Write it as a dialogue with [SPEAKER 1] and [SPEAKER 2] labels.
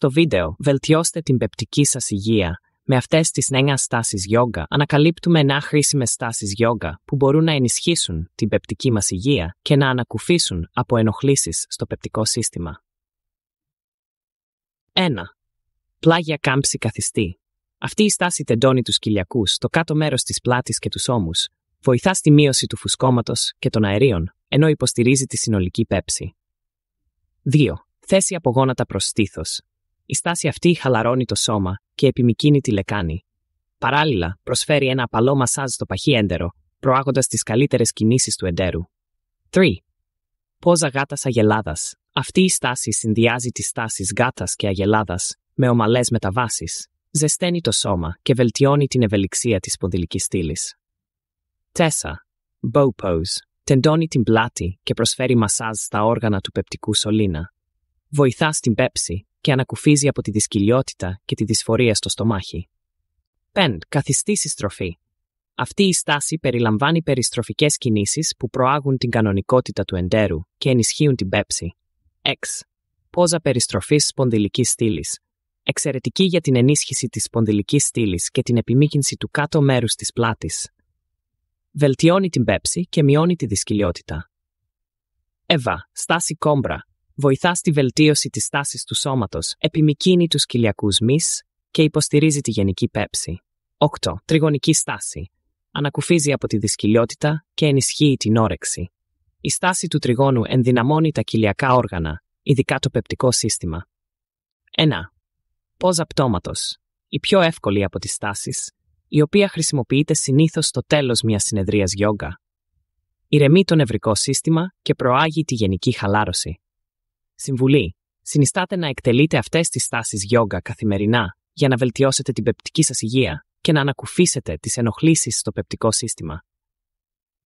[SPEAKER 1] Στο βίντεο «Βελτιώστε την πεπτική σας υγεία» με αυτές τις 9 στάσεις γιόγκα ανακαλύπτουμε 9 χρήσιμες στάσεις γιόγκα που μπορούν να ενισχύσουν την πεπτική μας υγεία και να ανακουφίσουν από ενοχλήσεις στο πεπτικό σύστημα. 1. Πλάγια κάμψη καθιστή. Αυτή η στάση τεντώνει τους κοιλιακούς, το κάτω μέρος της πλάτης και τους ώμους. βοηθά στη μείωση του φουσκώματος και των αερίων, ενώ υποστηρίζει τη συνολική πέψη. 2. Θέση από γόνατα προς στήθος. Η στάση αυτή χαλαρώνει το σώμα και επιμηκύνει τη λεκάνη. Παράλληλα, προσφέρει ένα απαλό μασάζ στο παχύ έντερο, προάγοντας τις καλύτερες κινήσεις του εντέρου. 3. Πόζα γάτας αγελάδας. Αυτή η στάση συνδυάζει τις στάσεις γάτας και αγελάδας με ομαλές μεταβάσεις, ζεσταίνει το σώμα και βελτιώνει την ευελιξία της ποδηλικής στήλης. 4. Bow pose. Τεντώνει την πλάτη και προσφέρει μασάζ στα όργανα του πεπτικού σωλήνα. Βοηθά στην πέψη και ανακουφίζει από τη δυσκυλιότητα και τη δυσφορία στο στομάχι. 5. Καθιστή συστροφή. Αυτή η στάση περιλαμβάνει περιστροφικές κινήσεις που προάγουν την κανονικότητα του εντέρου και ενισχύουν την πέψη. 6. Πόζα περιστροφής σπονδυλικής στήλης. Εξαιρετική για την ενίσχυση της σπονδυλικής στήλης και την επιμήκυνση του κάτω μέρους της πλάτης. Βελτιώνει την πέψη και μειώνει τη δυσκυλιότητα. Εβα, στάση κόμπρα βοηθά στη βελτίωση της στάσης του σώματος επιμηκύνει τους κυλιακού μή και υποστηρίζει τη γενική πέψη. 8. Τριγωνική στάση. Ανακουφίζει από τη δυσκυλιότητα και ενισχύει την όρεξη. Η στάση του τριγώνου ενδυναμώνει τα κοιλιακά όργανα, ειδικά το πεπτικό σύστημα. 1. Πόζα πτώματος. Η πιο εύκολη από τις στάσεις, η οποία χρησιμοποιείται συνήθως στο τέλος μιας συνεδρίας γιόγκα. Ηρεμεί το νευρικό σύστημα και προάγει τη γενική χαλάρωση. Συμβουλή. Συνιστάτε να εκτελείτε αυτές τις στάσεις γιόγκα καθημερινά για να βελτιώσετε την πεπτική σας υγεία και να ανακουφίσετε τις ενοχλήσεις στο πεπτικό σύστημα.